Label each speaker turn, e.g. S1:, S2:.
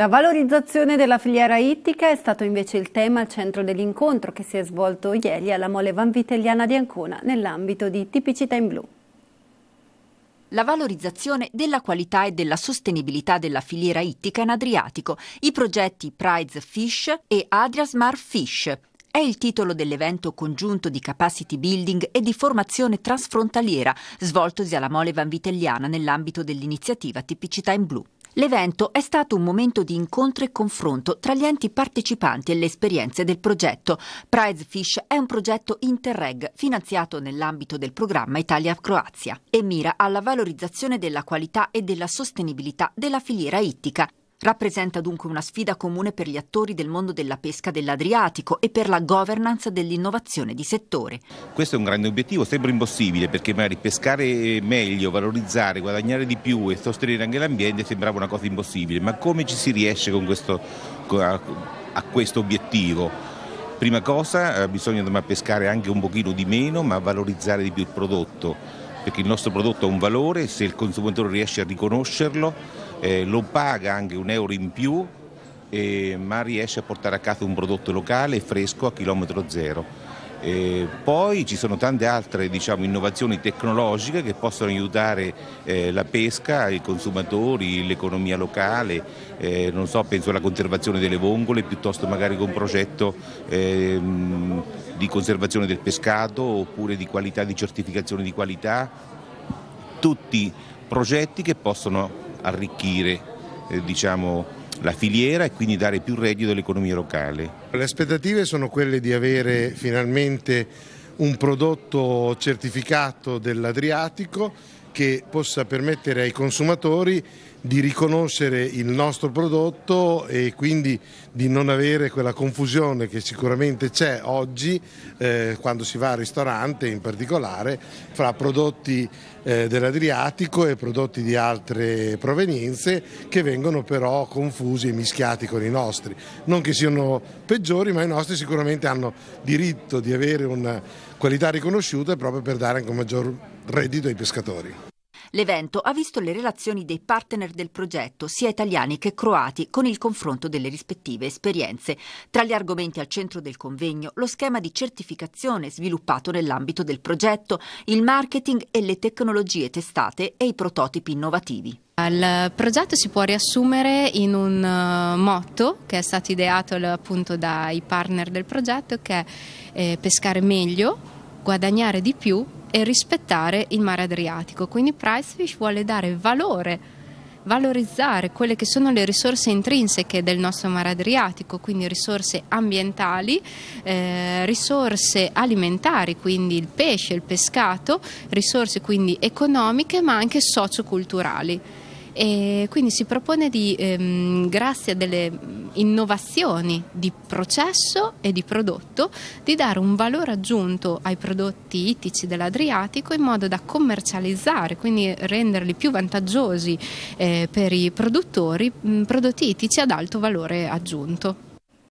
S1: La valorizzazione della filiera ittica è stato invece il tema al centro dell'incontro che si è svolto ieri alla Mole Vanvitelliana di Ancona nell'ambito di Tipicità in Blu. La valorizzazione della qualità e della sostenibilità della filiera ittica in Adriatico, i progetti Prize Fish e Adria Smart Fish, è il titolo dell'evento congiunto di capacity building e di formazione trasfrontaliera svoltosi alla Mole Vanvitelliana nell'ambito dell'iniziativa Tipicità in Blu. L'evento è stato un momento di incontro e confronto tra gli enti partecipanti e le esperienze del progetto. Prize Fish è un progetto Interreg finanziato nell'ambito del programma Italia-Croazia e mira alla valorizzazione della qualità e della sostenibilità della filiera ittica, Rappresenta dunque una sfida comune per gli attori del mondo della pesca dell'Adriatico e per la governance dell'innovazione di settore.
S2: Questo è un grande obiettivo, sembra impossibile perché magari pescare meglio, valorizzare, guadagnare di più e sostenere anche l'ambiente sembrava una cosa impossibile, ma come ci si riesce questo, a questo obiettivo? Prima cosa eh, bisogna pescare anche un pochino di meno ma valorizzare di più il prodotto perché il nostro prodotto ha un valore, se il consumatore riesce a riconoscerlo eh, lo paga anche un euro in più, eh, ma riesce a portare a casa un prodotto locale fresco a chilometro zero. Eh, poi ci sono tante altre diciamo, innovazioni tecnologiche che possono aiutare eh, la pesca, i consumatori, l'economia locale, eh, non so, penso alla conservazione delle vongole piuttosto magari con un progetto ehm, di conservazione del pescato oppure di qualità di certificazione di qualità, tutti progetti che possono arricchire eh, diciamo, la filiera e quindi dare più reddito all'economia locale.
S3: Le aspettative sono quelle di avere finalmente un prodotto certificato dell'Adriatico che possa permettere ai consumatori di riconoscere il nostro prodotto e quindi di non avere quella confusione che sicuramente c'è oggi eh, quando si va al ristorante in particolare fra prodotti eh, dell'Adriatico e prodotti di altre provenienze che vengono però confusi e mischiati con i nostri. Non che siano peggiori ma i nostri sicuramente hanno diritto di avere una qualità riconosciuta proprio per dare anche un maggior reddito ai pescatori.
S1: L'evento ha visto le relazioni dei partner del progetto, sia italiani che croati, con il confronto delle rispettive esperienze. Tra gli argomenti al centro del convegno, lo schema di certificazione sviluppato nell'ambito del progetto, il marketing e le tecnologie testate e i prototipi innovativi.
S4: Il progetto si può riassumere in un eh, motto che è stato ideato appunto dai partner del progetto che è eh, pescare meglio, guadagnare di più e rispettare il mare Adriatico. Quindi Pricefish vuole dare valore valorizzare quelle che sono le risorse intrinseche del nostro mare Adriatico, quindi risorse ambientali, eh, risorse alimentari, quindi il pesce, il pescato, risorse quindi economiche ma anche socioculturali e quindi si propone di, ehm, grazie a delle innovazioni di processo e di prodotto, di dare un valore aggiunto ai prodotti ittici dell'Adriatico in modo da commercializzare, quindi renderli più vantaggiosi eh, per i produttori, mh, prodotti ittici ad alto valore aggiunto.